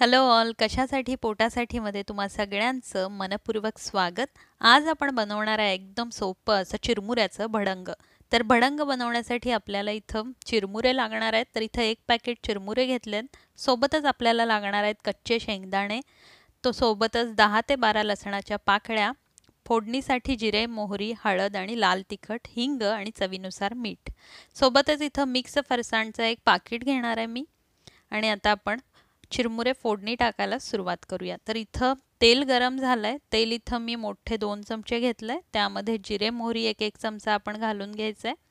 hello all कशासाठी पोटासाठी मध्ये तुम्हा सगळ्यांचं मनपूर्वक स्वागत आज आपण बनवणार आहे एकदम सोपं असं चिरमुऱ्याचं भडंग तर भडंग बनवण्यासाठी आपल्याला इथं चिरमुरे लागणार आहेत तर इथं एक पॅकेट चिरमुरे घेतले सोबतच आपल्याला लागणार आहेत कच्चे शेंगदाणे तो सोबतच दहा ते बारा लसणाच्या पाकळ्या फोडणीसाठी जिरे मोहरी हळद आणि लाल तिखट हिंग आणि चवीनुसार मीठ सोबतच इथं मिक्स फरसाणचं एक पाकिट घेणार आहे मी आणि आता आपण चिरमुरे फोडणी टाकायला सुरुवात करूया तर इथं तेल गरम झालंय तेल इथं मी मोठे दोन चमचे घेतले त्यामध्ये जिरे मोहरी एक एक चमचा आपण घालून घ्यायचा आहे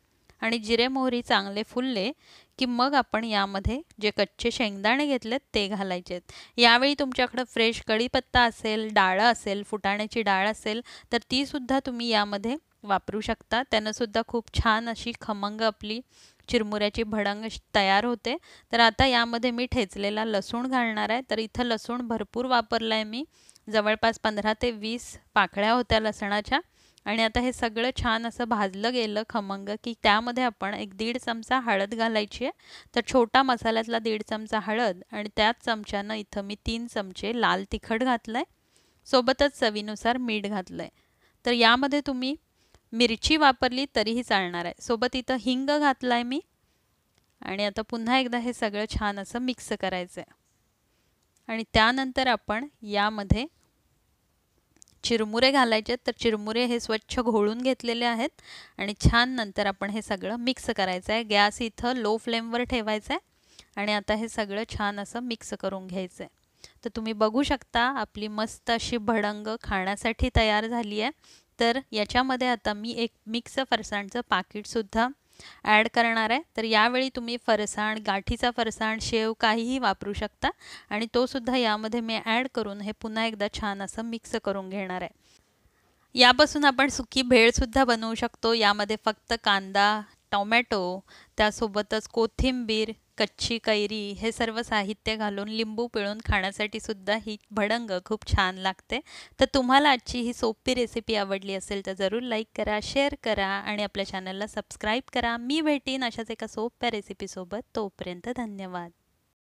आणि जिरे मोहरी चांगले फुलले की मग आपण यामध्ये जे कच्चे शेंगदाणे घेतलेत ते घालायचे आहेत यावेळी तुमच्याकडं फ्रेश कढीपत्ता असेल डाळ असेल फुटाण्याची डाळ असेल तर तीसुद्धा तुम्ही यामध्ये वापरू शकता त्यानंसुद्धा खूप छान अशी खमंग आपली चिरमुऱ्याची भडंग तयार होते तर आता यामध्ये मी ठेचलेला लसूण घालणार आहे तर इथं लसूण भरपूर वापरला आहे मी जवळपास पंधरा ते वीस पाकळ्या होत्या लसणाच्या आणि आता हे सगळं छान असं भाजलं गेलं खमंग की त्यामध्ये आपण एक दीड चमचा हळद घालायची आहे तर छोटा मसाल्यातला दीड चमचा हळद आणि त्याच चमच्यानं इथं मी तीन चमचे लाल तिखट घातलं आहे सोबतच चवीनुसार मीठ घातलं आहे तर यामध्ये तुम्ही मिरची वापरली तरीही चालणार आहे सोबत इथं हिंग घातला आहे मी आणि आता पुन्हा एकदा हे सगळं छान असं मिक्स करायचं आहे आणि त्यानंतर आपण यामध्ये चिरमुरे घालायचे तर चिरमुरे हे स्वच्छ घोळून घेतलेले आहेत आणि छान नंतर आपण हे सगळं मिक्स करायचं आहे गॅस इथं लो फ्लेमवर ठेवायचं आहे आणि आता हे सगळं छान असं मिक्स करून घ्यायचं आहे तर तुम्ही बघू शकता आपली मस्त अशी भडंग खाण्यासाठी तयार झाली आहे तर याच्यामध्ये आता मी एक मिक्स फरसाणचं पाकिटसुद्धा ॲड करणार आहे तर यावेळी तुम्ही फरसाण गाठीचा फरसाण शेव काहीही वापरू शकता आणि तोसुद्धा यामध्ये मी ॲड करून हे पुन्हा एकदा छान असं मिक्स करून घेणार आहे यापासून आपण सुकी भेळसुद्धा बनवू शकतो यामध्ये फक्त कांदा टोमॅटो त्यासोबतच कोथिंबीर कच्ची कैरी हे सर्व साहित्य घालून लिंबू पिळून खाण्यासाठी सुद्धा ही भडंग खूप छान लागते तर तुम्हाला आजची ही सोपी रेसिपी आवडली असेल तर जरूर लाईक करा शेअर करा आणि आपल्या चॅनलला सबस्क्राईब करा मी भेटेन अशाच एका सोप्या रेसिपीसोबत तोपर्यंत धन्यवाद